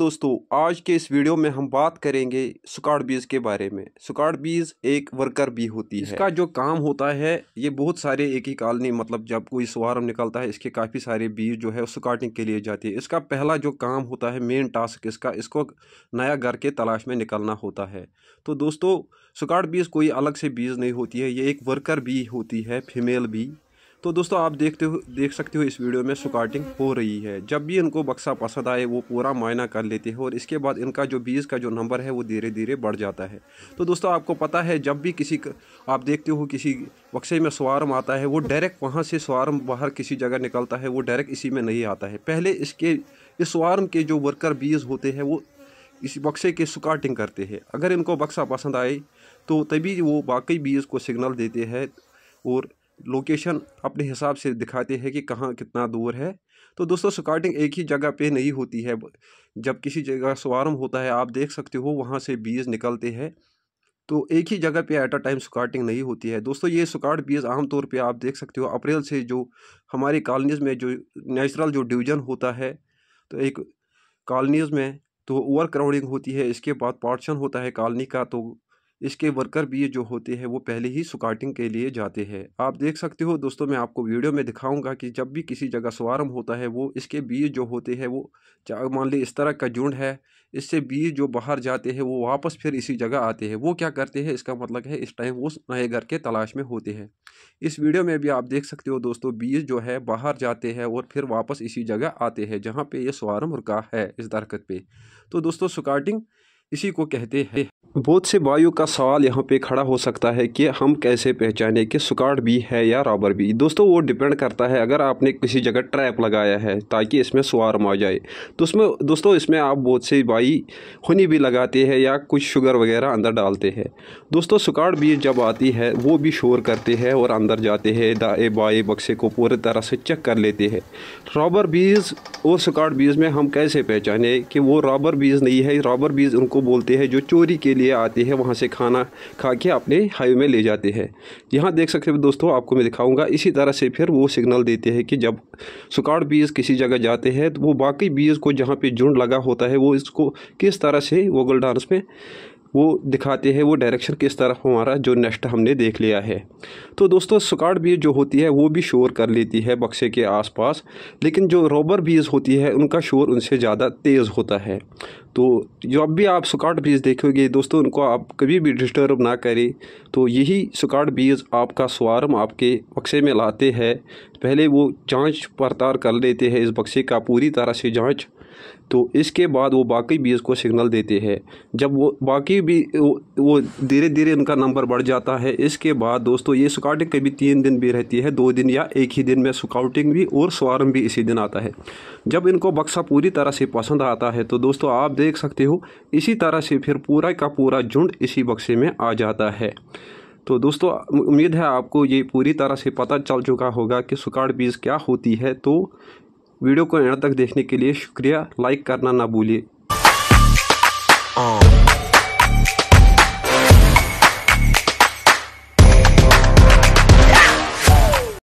दोस्तों आज के इस वीडियो में हम बात करेंगे सुकाड़ बीज के बारे में सुकाड़ बीज एक वर्कर बी होती है इसका जो काम होता है ये बहुत सारे एक ही कॉलोनी मतलब जब कोई सुवारम निकलता है इसके काफ़ी सारे बीज जो है सुकाटने के लिए जाती है इसका पहला जो काम होता है मेन टास्क इसका इसको नया घर के तलाश में निकलना होता है तो दोस्तों सुकाड़ बीज कोई अलग से बीज नहीं होती है ये एक वर्कर बी होती है फीमेल बी तो दोस्तों आप देखते हो देख सकते हो इस वीडियो में सुकाटिंग हो रही है जब भी इनको बक्सा पसंद आए वो पूरा मायना कर लेते हैं और इसके बाद इनका जो बीज का जो नंबर है वो धीरे धीरे बढ़ जाता है तो दोस्तों आपको पता है जब भी किसी आप देखते हो किसी बक्से में स्वारम आता है वो डायरेक्ट वहाँ से स्वारम बाहर किसी जगह निकलता है वो डायरेक्ट इसी में नहीं आता है पहले इसके इस स्वारम के जो वर्कर बीज होते हैं वो इस बक्से के सुकाटिंग करते हैं अगर इनको बक्सा पसंद आए तो तभी वो बाकी बीज को सिग्नल देते हैं और लोकेशन अपने हिसाब से दिखाते हैं कि कहाँ कितना दूर है तो दोस्तों स्कॉटिंग एक ही जगह पे नहीं होती है जब किसी जगह स्वारम होता है आप देख सकते हो वहाँ से बीज निकलते हैं तो एक ही जगह पे एट अ टाइम स्कार्टिंग नहीं होती है दोस्तों ये स्कॉट बीज आमतौर पे आप देख सकते हो अप्रैल से जो हमारी कॉलोनीज़ में जो नेचुरल जो डिवीजन होता है तो एक कॉलोनीज़ में तो ओवर क्राउडिंग होती है इसके बाद पार्टशन होता है कॉलोनी का तो इसके वर्कर भी जो होते हैं वो पहले ही सुकाटिंग के लिए जाते हैं आप देख सकते हो दोस्तों मैं आपको वीडियो में दिखाऊंगा कि जब भी किसी जगह स्वारम होता है वो इसके बीज जो होते हैं वो मान ली इस तरह का झुंड है इससे बीज जो बाहर जाते हैं वो वापस फिर इसी जगह आते हैं वो क्या करते हैं इसका मतलब है इस टाइम वो नए घर के तलाश में होते हैं इस वीडियो में भी आप देख सकते हो दोस्तों बीज जो है बाहर जाते हैं और फिर वापस इसी जगह आते हैं जहाँ पर ये स्वारम रुका है इस दरखत पे तो दोस्तों सुकाटिंग इसी को कहते हैं बहुत से भाइयों का सवाल यहाँ पे खड़ा हो सकता है कि हम कैसे पहचाने कि सुकाट भी है या रॉबर भी दोस्तों वो डिपेंड करता है अगर आपने किसी जगह ट्रैप लगाया है ताकि इसमें स्वार आ जाए तो उसमें दोस्तों इसमें आप बहुत से भाई हुनी भी लगाते हैं या कुछ शुगर वगैरह अंदर डालते हैं दोस्तों सुकाट भी जब आती है वो भी शोर करते हैं और अंदर जाते हैं दाए बाए बक्से को पूरी तरह से चेक कर लेते हैं रॉबर बीज और सुकाट बीज में हम कैसे पहचाने कि वो रॉबर बीज नहीं है रॉबर बीज उनको बोलते हैं जो चोरी के लिए आती है वहाँ से खाना खा के अपने हाईवे में ले जाते हैं यहाँ देख सकते हो दोस्तों आपको मैं दिखाऊंगा इसी तरह से फिर वो सिग्नल देते हैं कि जब सुखाड़ बीज किसी जगह जाते हैं तो वो बाकी बीज को जहाँ पे झुंड लगा होता है वो इसको किस तरह से वोगल डांस में वो दिखाते हैं वो डायरेक्शन किस तरफ हमारा जो नेस्ट हमने देख लिया है तो दोस्तों स्कॉट बीज जो होती है वो भी शोर कर लेती है बक्से के आसपास लेकिन जो रॉबर बीज होती है उनका शोर उनसे ज़्यादा तेज़ होता है तो जब भी आप स्कॉट बीज देखोगे दोस्तों उनको आप कभी भी डिस्टर्ब ना करें तो यही स्कॉट बीज आपका स्वार्म आपके बक्से में लाते हैं पहले वो जाँच पड़ताल कर लेते हैं इस बक्से का पूरी तरह से जाँच तो इसके बाद वो बाकी बीज को सिग्नल देते हैं जब वो बाकी भी वो धीरे धीरे उनका नंबर बढ़ जाता है इसके बाद दोस्तों ये सुकाउटिंग कभी तीन दिन भी रहती है दो दिन या एक ही दिन में सुकाउटिंग भी और स्वारम भी इसी दिन आता है जब इनको बक्सा पूरी तरह से पसंद आता है तो दोस्तों आप देख सकते हो इसी तरह से फिर पूरा का पूरा झुंड इसी बक्से में आ जाता है तो दोस्तों उम्मीद है आपको ये पूरी तरह से पता चल चुका होगा कि सुकाड़ बीज क्या होती है तो वीडियो को एंड तक देखने के लिए शुक्रिया लाइक करना ना भूलिए